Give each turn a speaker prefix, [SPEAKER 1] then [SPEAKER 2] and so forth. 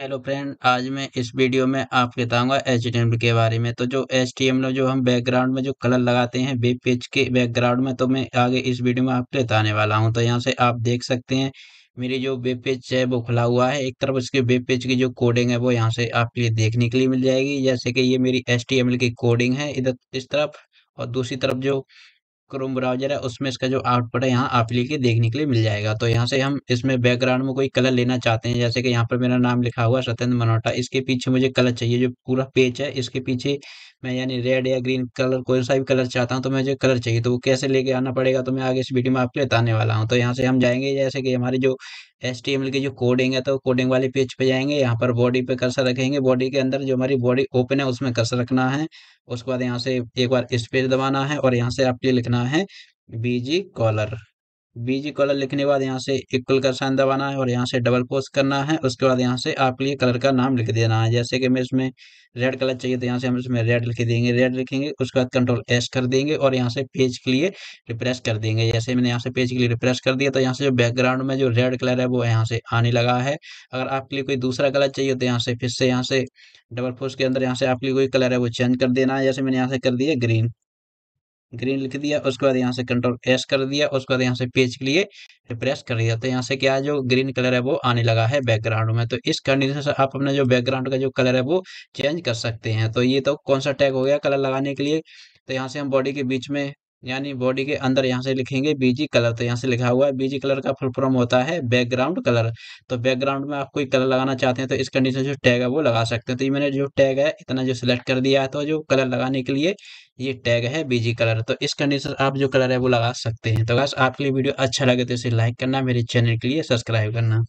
[SPEAKER 1] hello friend आज मैं इस वीडियो में आपको बताऊंगा एच के बारे में तो जो एच टी जो हम बैकग्राउंड में जो कलर लगाते हैं वेब पेज के बैकग्राउंड में तो मैं आगे इस वीडियो में आपको बताने वाला हूं तो यहां से आप देख सकते हैं मेरी जो वेब पेज है वो खुला हुआ है एक तरफ उसके वेब पेज की जो कोडिंग है वो यहाँ से आपके लिए देखने के लिए मिल जाएगी जैसे कि ये मेरी एच की कोडिंग है इधर इस तरफ और दूसरी तरफ जो क्रोम ब्राउजर है उसमें इसका जो आउटपुट है यहाँ आप लेके देखने के लिए मिल जाएगा तो यहाँ से हम इसमें बैकग्राउंड में कोई कलर लेना चाहते हैं जैसे कि यहाँ पर मेरा नाम लिखा हुआ सत्येंद्र मनोटा इसके पीछे मुझे कलर चाहिए जो पूरा पेज है इसके पीछे मैं यानी रेड या ग्रीन कलर कोई सा भी कलर चाहता हूँ तो मुझे कलर चाहिए तो वो कैसे लेके आना पड़ेगा तो मैं आगे इस वीडियो में आपके बताने वाला हूँ तो यहाँ से हम जाएंगे जैसे कि हमारी जो एच के जो कोडिंग है तो कोडिंग वाले पेज पे जाएंगे यहाँ पर बॉडी पे कर्सर रखेंगे बॉडी के अंदर जो हमारी बॉडी ओपन है उसमें कर्सर रखना है उसके बाद यहाँ से एक बार स्पेस दबाना है और यहाँ से आपके लिखना है बीजी कॉलर बीज कलर लिखने के बाद यहाँ से इक्वल का साइन दबाना है और यहाँ से डबल पोस्ट करना है उसके बाद यहाँ से आपके लिए कलर का नाम लिख देना है जैसे कि हमें इसमें रेड कलर चाहिए तो यहाँ से हम इसमें रेड लिख देंगे रेड लिखेंगे उसके बाद कंट्रोल एस कर देंगे और यहाँ से पेज के लिए रिप्रेस कर देंगे जैसे मैंने यहाँ से पेज के लिए रिप्रेस कर दिया तो यहाँ से जो बैकग्राउंड में जो रेड कलर है वो यहाँ से आने लगा है अगर आपके लिए कोई दूसरा कलर चाहिए तो यहाँ से फिर से यहाँ से डबल फोर्स के अंदर यहाँ से आपके लिए कोई कलर है वो चेंज कर देना है जैसे मैंने यहाँ से कर दिया ग्रीन ग्रीन लिख दिया उसके बाद यहाँ से कंट्रोल एस कर दिया उसके बाद यहाँ से पेज के लिए प्रेस कर दिया तो यहाँ से क्या जो ग्रीन कलर है वो आने लगा है बैकग्राउंड में तो इस कंडीशन से आप अपना जो बैकग्राउंड का जो कलर है वो चेंज कर सकते हैं तो ये तो कौन सा टैग हो गया कलर लगाने के लिए तो यहाँ से हम बॉडी के बीच में यानी बॉडी के अंदर यहाँ से लिखेंगे बीजी कलर तो यहाँ से लिखा हुआ है बीजी कलर का फुल फॉर्म होता है बैकग्राउंड कलर तो बैकग्राउंड में आप कोई कलर लगाना चाहते हैं तो इस कंडीशन जो टैग है वो लगा सकते हैं तो ये मैंने जो टैग है इतना जो सिलेक्ट कर दिया है तो जो कलर लगाने के लिए ये टैग है बीजी कलर तो इस कंडीशन आप जो कलर है वो लगा सकते हैं तो बस आपके लिए वीडियो अच्छा लगे तो इसे लाइक करना मेरे चैनल के लिए सब्सक्राइब करना